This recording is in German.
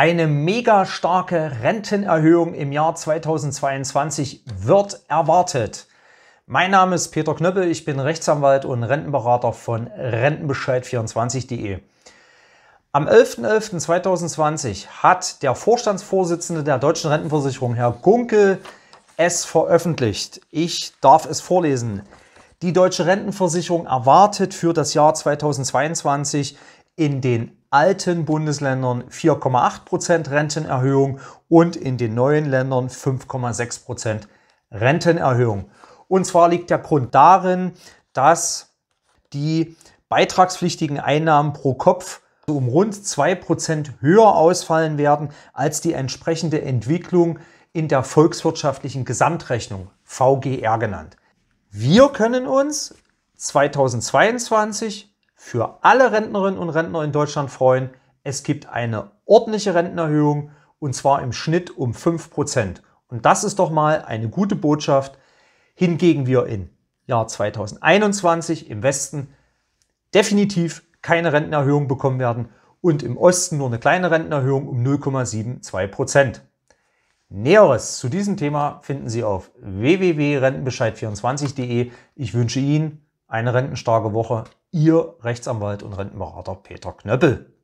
Eine mega starke Rentenerhöhung im Jahr 2022 wird erwartet. Mein Name ist Peter Knöppel, ich bin Rechtsanwalt und Rentenberater von Rentenbescheid24.de. Am 11.11.2020 hat der Vorstandsvorsitzende der Deutschen Rentenversicherung, Herr Gunkel, es veröffentlicht. Ich darf es vorlesen. Die Deutsche Rentenversicherung erwartet für das Jahr 2022 in den alten Bundesländern 4,8% Prozent Rentenerhöhung und in den neuen Ländern 5,6% Prozent Rentenerhöhung. Und zwar liegt der Grund darin, dass die beitragspflichtigen Einnahmen pro Kopf um rund 2% höher ausfallen werden als die entsprechende Entwicklung in der volkswirtschaftlichen Gesamtrechnung, VGR genannt. Wir können uns 2022 für alle Rentnerinnen und Rentner in Deutschland freuen. Es gibt eine ordentliche Rentenerhöhung und zwar im Schnitt um 5%. Und das ist doch mal eine gute Botschaft. Hingegen wir im Jahr 2021 im Westen definitiv keine Rentenerhöhung bekommen werden und im Osten nur eine kleine Rentenerhöhung um 0,72%. Näheres zu diesem Thema finden Sie auf www.rentenbescheid24.de. Ich wünsche Ihnen eine rentenstarke Woche. Ihr Rechtsanwalt und Rentenberater Peter Knöppel.